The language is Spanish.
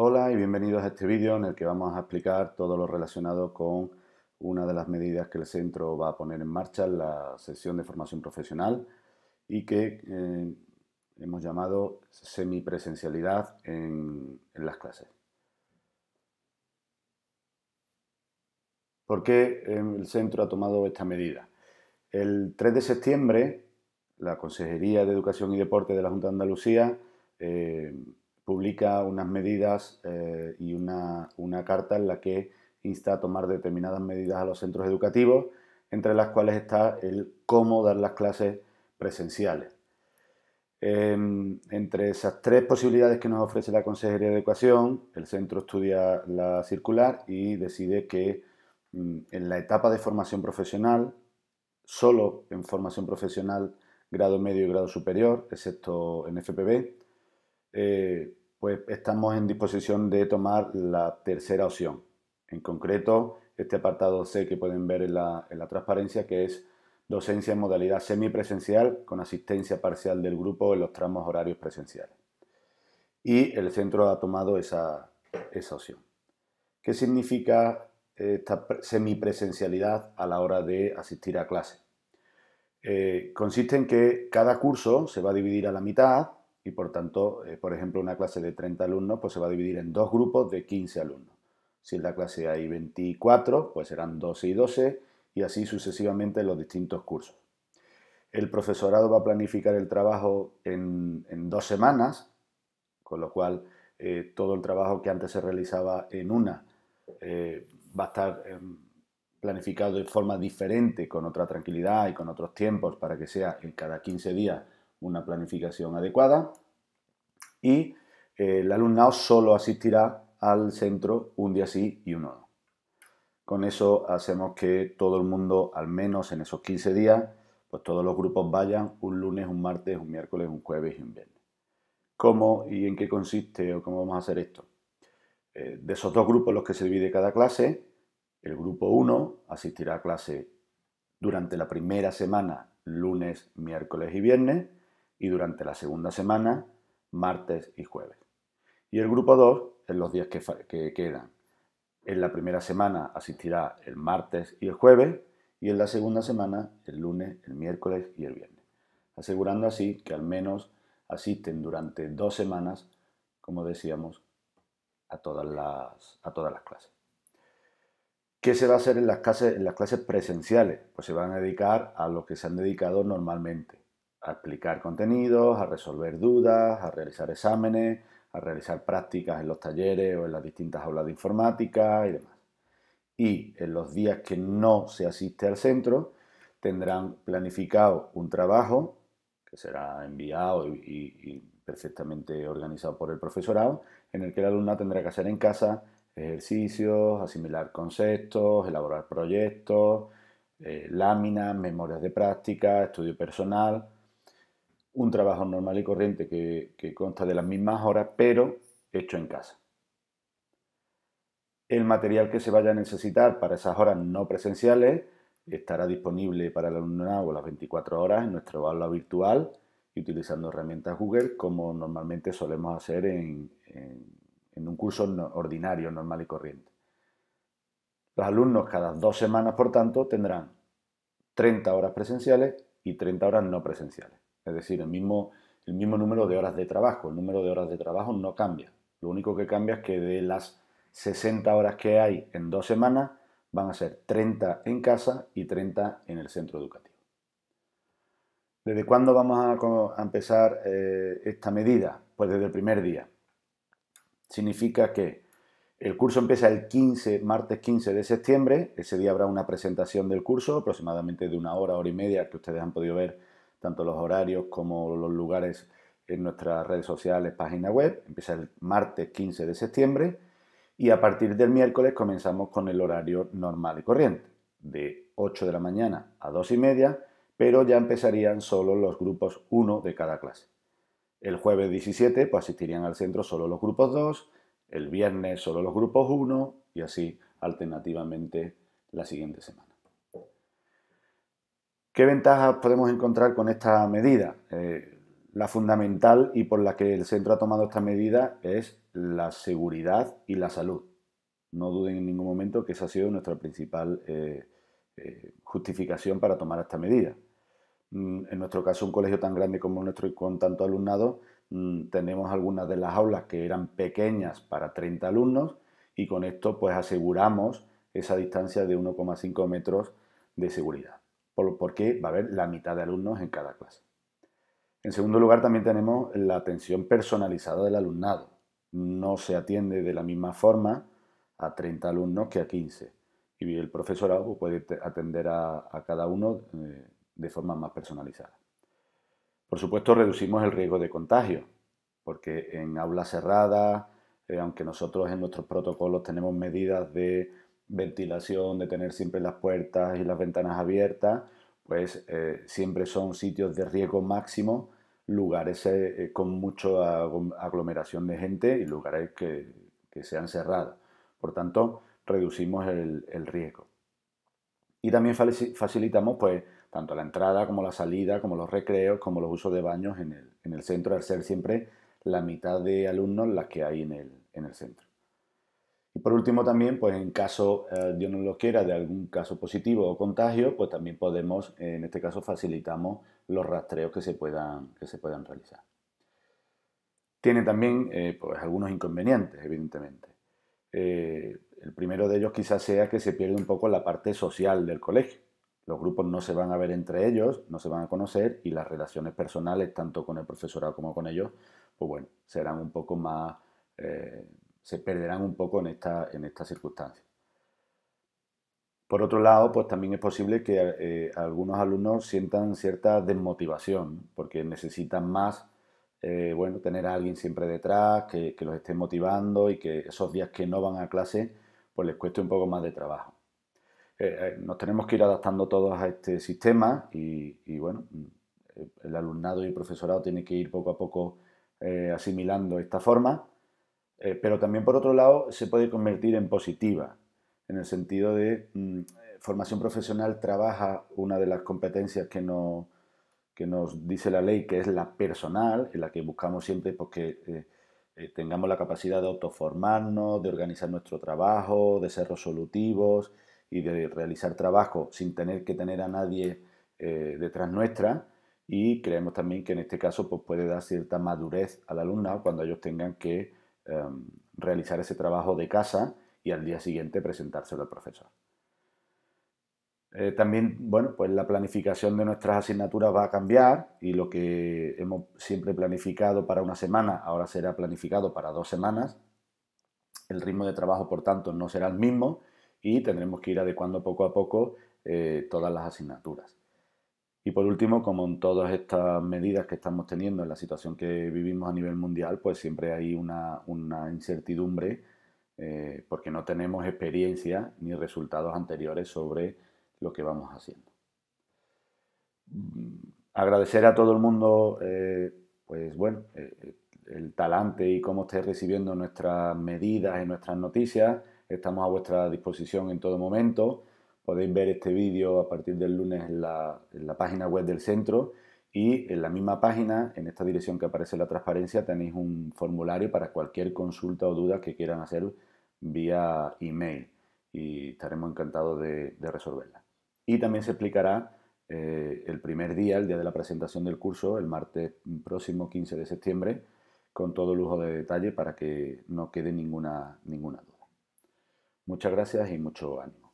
Hola y bienvenidos a este vídeo en el que vamos a explicar todo lo relacionado con una de las medidas que el centro va a poner en marcha en la sesión de formación profesional y que eh, hemos llamado semipresencialidad en, las clases. ¿Por qué eh, el centro ha tomado esta medida? El 3 de septiembre, la Consejería de Educación y Deporte de la Junta de Andalucía eh, publica unas medidas eh, y una, carta en la que insta a tomar determinadas medidas a los centros educativos, entre las cuales está el cómo dar las clases presenciales. Em, entre esas tres posibilidades que nos ofrece la Consejería de Educación, el centro estudia la circular y decide que mm, en la etapa de formación profesional, solo en formación profesional, grado medio y grado superior, excepto en FPB, eh, pues estamos en disposición de tomar la tercera opción. En concreto, este apartado C que pueden ver en la, transparencia, que es docencia en modalidad semipresencial con asistencia parcial del grupo en los tramos horarios presenciales. Y el centro ha tomado esa, opción. ¿Qué significa esta semipresencialidad a la hora de asistir a clase? Eh, consiste en que cada curso se va a dividir a la mitad y por tanto, eh, por ejemplo, una clase de 30 alumnos pues se va a dividir en dos grupos de 15 alumnos. Si en la clase hay 24, pues serán 12 y 12 y así sucesivamente en los distintos cursos. El profesorado va a planificar el trabajo en, dos semanas, con lo cual eh, todo el trabajo que antes se realizaba en una eh, va a estar planificado de forma diferente, con otra tranquilidad y con otros tiempos, para que sea en cada 15 días una planificación adecuada y eh, el alumnado solo asistirá al centro un día sí y uno no. Con eso hacemos que todo el mundo, al menos en esos 15 días, pues todos los grupos vayan un lunes, un martes, un miércoles, un jueves y un viernes. ¿Cómo y en qué consiste o cómo vamos a hacer esto? Eh, de esos dos grupos los que se divide cada clase, el grupo 1 asistirá a clase durante la primera semana, lunes, miércoles y viernes, y durante la segunda semana, martes y jueves. Y el grupo 2 en los días que, quedan. En la primera semana asistirá el martes y el jueves y en la segunda semana el lunes, el miércoles y el viernes, asegurando así que al menos asisten durante dos semanas, como decíamos, a todas las, a todas las clases. ¿Qué se va a hacer en las, clases, en las clases presenciales? Pues se van a dedicar a lo que se han dedicado normalmente, a explicar contenidos, a resolver dudas, a realizar exámenes, a realizar prácticas en los talleres o en las distintas aulas de informática y demás. Y en los días que no se asiste al centro, tendrán planificado un trabajo que será enviado y, perfectamente organizado por el profesorado, en el que la alumna tendrá que hacer en casa ejercicios, asimilar conceptos, elaborar proyectos, eh, láminas, memorias de práctica, estudio personal, un trabajo normal y corriente que, consta de las mismas horas, pero hecho en casa. El material que se vaya a necesitar para esas horas no presenciales estará disponible para el alumnado las 24 horas en nuestro aula virtual y utilizando herramientas Google como normalmente solemos hacer en un curso ordinario, normal y corriente. Los alumnos cada dos semanas, por tanto, tendrán 30 horas presenciales y 30 horas no presenciales. Es decir, el mismo, el mismo número de horas de trabajo. El número de horas de trabajo no cambia. Lo único que cambia es que de las 60 horas que hay en dos semanas, van a ser 30 en casa y 30 en el centro educativo. ¿Desde cuándo vamos a, empezar eh, esta medida? Pues desde el primer día. Significa que el curso empieza el 15, martes 15 de septiembre. Ese día habrá una presentación del curso, aproximadamente de una hora, hora y media, que ustedes han podido ver tanto los horarios como los lugares en nuestras redes sociales, página web. Empieza el martes 15 de septiembre y a partir del miércoles comenzamos con el horario normal y corriente, de 8 de la mañana a 2 y media, pero ya empezarían solo los grupos 1 de cada clase. El jueves 17 pues, asistirían al centro solo los grupos 2, el viernes solo los grupos 1 y así alternativamente la siguiente semana. ¿Qué ventajas podemos encontrar con esta medida? Eh, la fundamental y por la que el centro ha tomado esta medida es la seguridad y la salud. No duden en ningún momento que esa ha sido nuestra principal eh, eh, justificación para tomar esta medida. Mm, en nuestro caso, un colegio tan grande como nuestro y con tanto alumnado, mm, tenemos algunas de las aulas que eran pequeñas para 30 alumnos y con esto pues aseguramos esa distancia de 1,5 metros de seguridad porque va a haber la mitad de alumnos en cada clase. En segundo lugar, también tenemos la atención personalizada del alumnado. No se atiende de la misma forma a 30 alumnos que a 15. Y el profesorado puede atender a, cada uno eh, de forma más personalizada. Por supuesto, reducimos el riesgo de contagio, porque en aulas cerradas, eh, aunque nosotros en nuestros protocolos tenemos medidas de ventilación, de tener siempre las puertas y las ventanas abiertas, pues eh, siempre son sitios de riesgo máximo, lugares eh, eh, con mucha aglomeración de gente y lugares que, que sean cerrados. Por tanto, reducimos el, riesgo. Y también facilitamos pues, tanto la entrada como la salida, como los recreos, como los usos de baños en el, en el centro, al ser siempre la mitad de alumnos las que hay en el, en el centro por último también, pues en caso, eh, Dios no lo quiera, de algún caso positivo o contagio, pues también podemos, eh, en este caso facilitamos los rastreos que se puedan, que se puedan realizar. Tiene también eh, pues, algunos inconvenientes, evidentemente. el primero de ellos quizás sea que se pierde un poco la parte social del colegio. Los grupos no se van a ver entre ellos, no se van a conocer y las relaciones personales, tanto con el profesorado como con ellos, pues bueno, serán un poco más se perderán un poco en esta, en circunstancia. Por otro lado, pues también es posible que eh, algunos alumnos sientan cierta desmotivación, porque necesitan más, eh, bueno, tener a alguien siempre detrás, que, los esté motivando y que esos días que no van a clase, pues les cueste un poco más de trabajo. Eh, nos tenemos que ir adaptando todos a este sistema y, y, bueno, el alumnado y el profesorado tiene que ir poco a poco asimilando esta forma eh, pero también, por otro lado, se puede convertir en positiva, en el sentido de mm, formación profesional trabaja una de las competencias que, nos dice la ley, que es la personal, en la que buscamos siempre porque pues, eh, eh, tengamos la capacidad de autoformarnos, de organizar nuestro trabajo, de ser resolutivos y de realizar trabajo sin tener que tener a nadie detrás nuestra y creemos también que en este caso pues, puede dar cierta madurez al alumnado cuando ellos tengan que Em, realizar ese trabajo de casa y al día siguiente presentárselo al profesor. Eh, también, bueno, pues la planificación de nuestras asignaturas va a cambiar y lo que hemos siempre planificado para una semana ahora será planificado para dos semanas. El ritmo de trabajo, por tanto, no será el mismo y tendremos que ir adecuando poco a poco eh, todas las asignaturas. Y por último, como en todas estas medidas que estamos teniendo, en la situación que vivimos a nivel mundial, pues siempre hay una, incertidumbre eh, porque no tenemos experiencia ni resultados anteriores sobre lo que vamos haciendo. Mm, agradecer a todo el mundo, eh, pues bueno, eh, el talante y cómo estáis recibiendo nuestras medidas y nuestras noticias. Estamos a vuestra disposición en todo momento. Podéis ver este vídeo a partir del lunes en la, página web del centro y en la misma página, en esta dirección que aparece la transparencia, tenéis un formulario para cualquier consulta o duda que quieran hacer vía email y estaremos encantados de, resolverla. Y también se explicará eh, el primer día, el día de la presentación del curso, el martes próximo 15 de septiembre, con todo lujo de detalle para que no quede ninguna, ninguna duda. Muchas gracias y mucho ánimo.